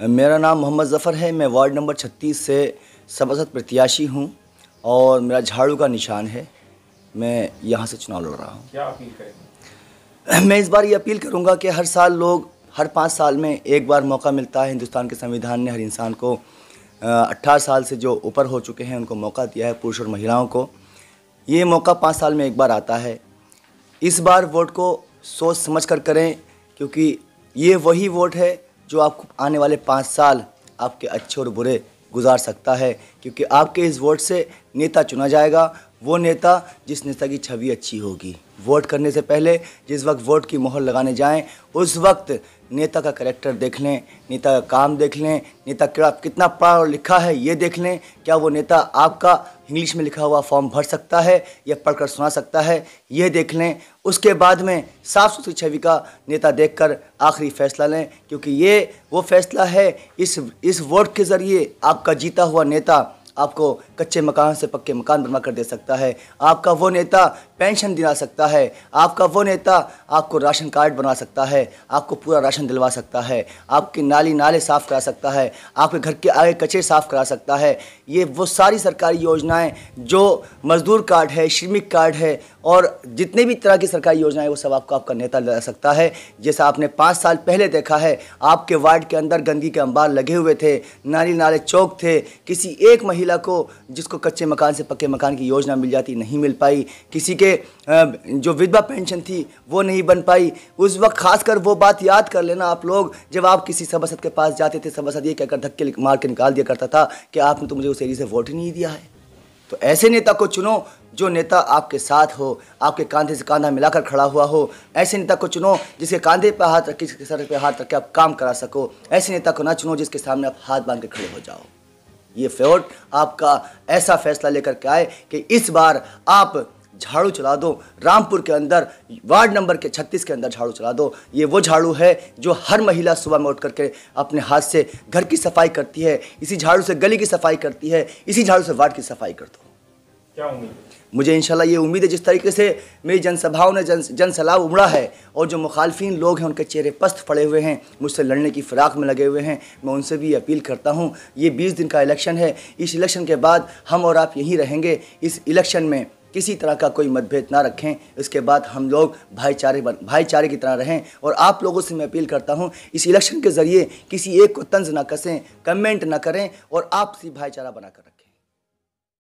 मेरा नाम मोहम्मद ज़फ़र है मैं वार्ड नंबर 36 से सभासद प्रत्याशी हूँ और मेरा झाड़ू का निशान है मैं यहाँ से चुनाव लड़ रहा हूँ क्या अपील करें मैं इस बार ये अपील करूँगा कि हर साल लोग हर पाँच साल में एक बार मौका मिलता है हिंदुस्तान के संविधान ने हर इंसान को अट्ठारह साल से जो ऊपर हो चुके हैं उनको मौका दिया है पुरुष और महिलाओं को ये मौका पाँच साल में एक बार आता है इस बार वोट को सोच समझ कर करें क्योंकि ये वही वोट है जो आप आने वाले पाँच साल आपके अच्छे और बुरे गुजार सकता है क्योंकि आपके इस वोट से नेता चुना जाएगा वो नेता जिस नेता की छवि अच्छी होगी वोट करने से पहले जिस वक्त वोट की मोहर लगाने जाएं उस वक्त नेता का करेक्टर देख लें नेता का काम देख लें नेता क्या कितना पढ़ा और लिखा है ये देख लें क्या वो नेता आपका इंग्लिश में लिखा हुआ फॉर्म भर सकता है या पढ़कर सुना सकता है ये देख लें उसके बाद में साफ सुथरी छवि का नेता देखकर आखिरी फैसला लें क्योंकि ये वो फैसला है इस इस वोट के ज़रिए आपका जीता हुआ नेता आपको कच्चे मकान से पक्के मकान बनवा कर दे सकता है आपका वो नेता पेंशन दिला सकता है आपका वो नेता आपको राशन कार्ड बना सकता है आपको पूरा राशन दिलवा सकता है आपके नाली नाले साफ़ करा सकता है आपके घर के आगे कचरे साफ़ करा सकता है ये वो सारी सरकारी योजनाएं जो मज़दूर कार्ड है श्रमिक कार्ड है और जितने भी तरह की सरकारी योजनाएं वो सब आपको आपका नेता दिला सकता है जैसा आपने पाँच साल पहले देखा है आपके वार्ड के अंदर गंदगी के अंबार लगे हुए थे नाली नाले चौक थे किसी एक महिला को जिसको कच्चे मकान से पक्के मकान की योजना मिल जाती नहीं मिल पाई किसी के उनके जो विधवा पेंशन थी वो नहीं बन पाई उस वक्त खासकर वो बात याद कर लेना आप लोग जब आप किसी सभासद के पास जाते थे सभासद ये कहकर धक्के मार के निकाल दिया करता था कि आपने तो मुझे उस एरिया से वोट ही नहीं दिया है तो ऐसे नेता को चुनो जो नेता आपके साथ हो आपके कांधे से कांधा मिलाकर खड़ा हुआ हो ऐसे नेता को चुनो जिसके कांधे पर हाथ रख जिसके सर पर हाथ रख के आप काम करा सको ऐसे नेता को ना चुनो जिसके सामने आप हाथ बांध के खड़े हो जाओ ये वोट आपका ऐसा फैसला लेकर के आए कि इस बार आप झाड़ू चला दो रामपुर के अंदर वार्ड नंबर के 36 के अंदर झाड़ू चला दो ये वो झाड़ू है जो हर महिला सुबह में उठ करके अपने हाथ से घर की सफाई करती है इसी झाड़ू से गली की सफाई करती है इसी झाड़ू से वार्ड की सफाई कर दो क्या उम्मीद मुझे इंशाल्लाह ये उम्मीद है जिस तरीके से मेरी जनसभाओं ने जन जनसलाब उमड़ा है और जो मुखालफिन लोग हैं उनके चेहरे पस्त पड़े हुए हैं मुझसे लड़ने की फ़िराक में लगे हुए हैं मैं उनसे भी अपील करता हूँ ये बीस दिन का इलेक्शन है इस इलेक्शन के बाद हम और आप यहीं रहेंगे इस इलेक्शन में किसी तरह का कोई मतभेद ना रखें इसके बाद हम लोग भाईचारे बन भाईचारे की तरह रहें और आप लोगों से मैं अपील करता हूँ इस इलेक्शन के ज़रिए किसी एक को तंज ना कसें कमेंट ना करें और आपसी भाईचारा बनाकर रखें